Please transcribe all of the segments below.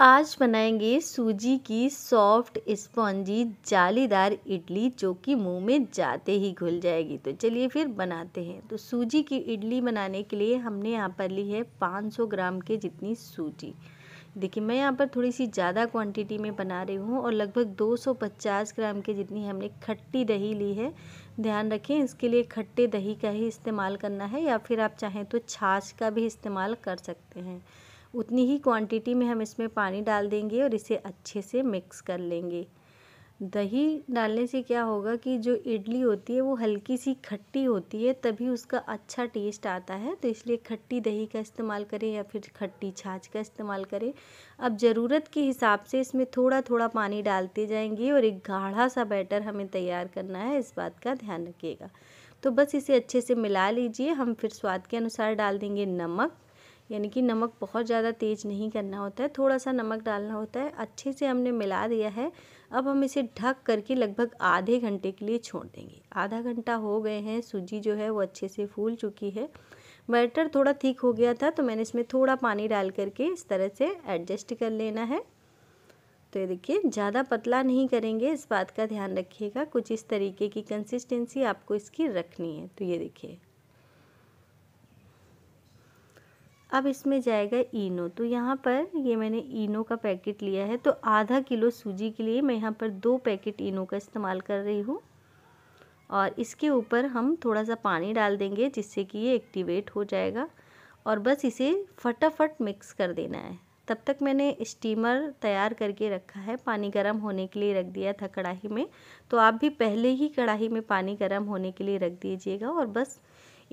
आज बनाएंगे सूजी की सॉफ्ट स्पॉन्जी जालीदार इडली जो कि मुंह में जाते ही घुल जाएगी तो चलिए फिर बनाते हैं तो सूजी की इडली बनाने के लिए हमने यहाँ पर ली है 500 ग्राम के जितनी सूजी देखिए मैं यहाँ पर थोड़ी सी ज़्यादा क्वांटिटी में बना रही हूँ और लगभग 250 ग्राम के जितनी हमने खट्टी दही ली है ध्यान रखें इसके लिए खट्टे दही का ही इस्तेमाल करना है या फिर आप चाहें तो छाछ का भी इस्तेमाल कर सकते हैं उतनी ही क्वांटिटी में हम इसमें पानी डाल देंगे और इसे अच्छे से मिक्स कर लेंगे दही डालने से क्या होगा कि जो इडली होती है वो हल्की सी खट्टी होती है तभी उसका अच्छा टेस्ट आता है तो इसलिए खट्टी दही का इस्तेमाल करें या फिर खट्टी छाछ का इस्तेमाल करें अब ज़रूरत के हिसाब से इसमें थोड़ा थोड़ा पानी डालते जाएंगे और एक गाढ़ा सा बैटर हमें तैयार करना है इस बात का ध्यान रखिएगा तो बस इसे अच्छे से मिला लीजिए हम फिर स्वाद के अनुसार डाल देंगे नमक यानी कि नमक बहुत ज़्यादा तेज़ नहीं करना होता है थोड़ा सा नमक डालना होता है अच्छे से हमने मिला दिया है अब हम इसे ढक करके लगभग आधे घंटे के लिए छोड़ देंगे आधा घंटा हो गए हैं सूजी जो है वो अच्छे से फूल चुकी है बैटर थोड़ा ठीक हो गया था तो मैंने इसमें थोड़ा पानी डाल करके इस तरह से एडजस्ट कर लेना है तो ये देखिए ज़्यादा पतला नहीं करेंगे इस बात का ध्यान रखिएगा कुछ इस तरीके की कंसिस्टेंसी आपको इसकी रखनी है तो ये देखिए अब इसमें जाएगा इनो तो यहाँ पर ये मैंने इनो का पैकेट लिया है तो आधा किलो सूजी के लिए मैं यहाँ पर दो पैकेट इनो का इस्तेमाल कर रही हूँ और इसके ऊपर हम थोड़ा सा पानी डाल देंगे जिससे कि ये एक्टिवेट हो जाएगा और बस इसे फटाफट मिक्स कर देना है तब तक मैंने स्टीमर तैयार करके रखा है पानी गर्म होने के लिए रख दिया था कढ़ाई में तो आप भी पहले ही कढ़ाई में पानी गर्म होने के लिए रख दीजिएगा और बस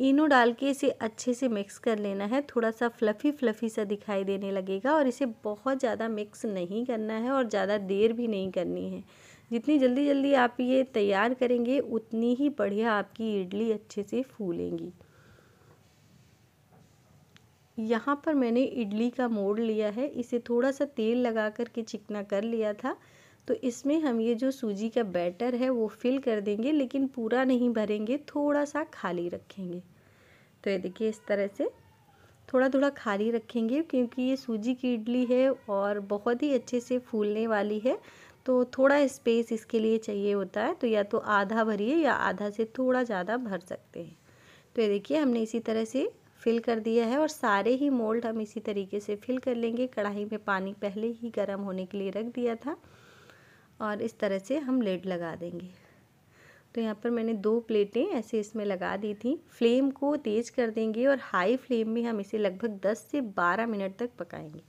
इनो डाल के इसे अच्छे से मिक्स कर लेना है थोड़ा सा फ्लफ़ी फ्लफ़ी सा दिखाई देने लगेगा और इसे बहुत ज़्यादा मिक्स नहीं करना है और ज़्यादा देर भी नहीं करनी है जितनी जल्दी जल्दी आप ये तैयार करेंगे उतनी ही बढ़िया आपकी इडली अच्छे से फूलेंगी यहाँ पर मैंने इडली का मोड़ लिया है इसे थोड़ा सा तेल लगा कर के चिकना कर लिया था तो इसमें हम ये जो सूजी का बैटर है वो फिल कर देंगे लेकिन पूरा नहीं भरेंगे थोड़ा सा खाली रखेंगे तो ये देखिए इस तरह से थोड़ा थोड़ा खाली रखेंगे क्योंकि ये सूजी की इडली है और बहुत ही अच्छे से फूलने वाली है तो थोड़ा स्पेस इसके लिए चाहिए होता है तो या तो आधा भरिए या आधा से थोड़ा ज़्यादा भर सकते हैं तो ये देखिए हमने इसी तरह से फिल कर दिया है और सारे ही मोल्ड हम इसी तरीके से फिल कर लेंगे कढ़ाई में पानी पहले ही गर्म होने के लिए रख दिया था और इस तरह से हम लेड लगा देंगे तो यहाँ पर मैंने दो प्लेटें ऐसे इसमें लगा दी थी फ्लेम को तेज़ कर देंगे और हाई फ्लेम में हम इसे लगभग 10 से 12 मिनट तक पकाएंगे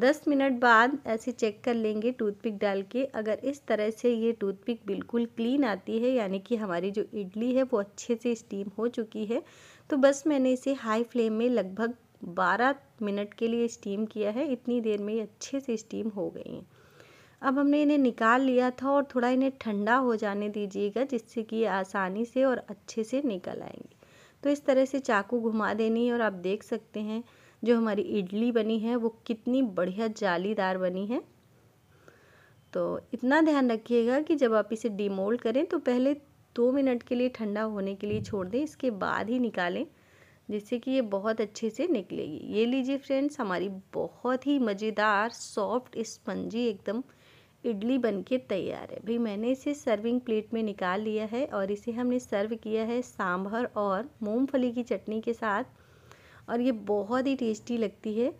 10 मिनट बाद ऐसे चेक कर लेंगे टूथपिक डाल के अगर इस तरह से ये टूथपिक बिल्कुल क्लीन आती है यानी कि हमारी जो इडली है वो अच्छे से स्टीम हो चुकी है तो बस मैंने इसे हाई फ्लेम में लगभग 12 मिनट के लिए स्टीम किया है इतनी देर में ये अच्छे से स्टीम हो गई हैं अब हमने इन्हें निकाल लिया था और थोड़ा इन्हें ठंडा हो जाने दीजिएगा जिससे कि ये आसानी से और अच्छे से निकल आएंगे तो इस तरह से चाकू घुमा देनी है और आप देख सकते हैं जो हमारी इडली बनी है वो कितनी बढ़िया जालीदार बनी है तो इतना ध्यान रखिएगा कि जब आप इसे डिमोल्ड करें तो पहले दो मिनट के लिए ठंडा होने के लिए छोड़ दें इसके बाद ही निकालें जिससे कि ये बहुत अच्छे से निकलेगी ये लीजिए फ्रेंड्स हमारी बहुत ही मज़ेदार सॉफ्ट स्पंजी एकदम इडली बनके तैयार है भाई मैंने इसे सर्विंग प्लेट में निकाल लिया है और इसे हमने सर्व किया है सांभर और मूंगफली की चटनी के साथ और ये बहुत ही टेस्टी लगती है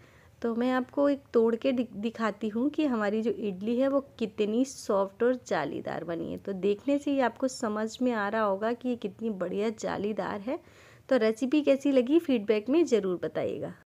तो मैं आपको एक तोड़ के दिखाती हूँ कि हमारी जो इडली है वो कितनी सॉफ्ट और जालीदार बनी है तो देखने से ही आपको समझ में आ रहा होगा कि ये कितनी बढ़िया जालीदार है तो रेसिपी कैसी लगी फीडबैक में ज़रूर बताइएगा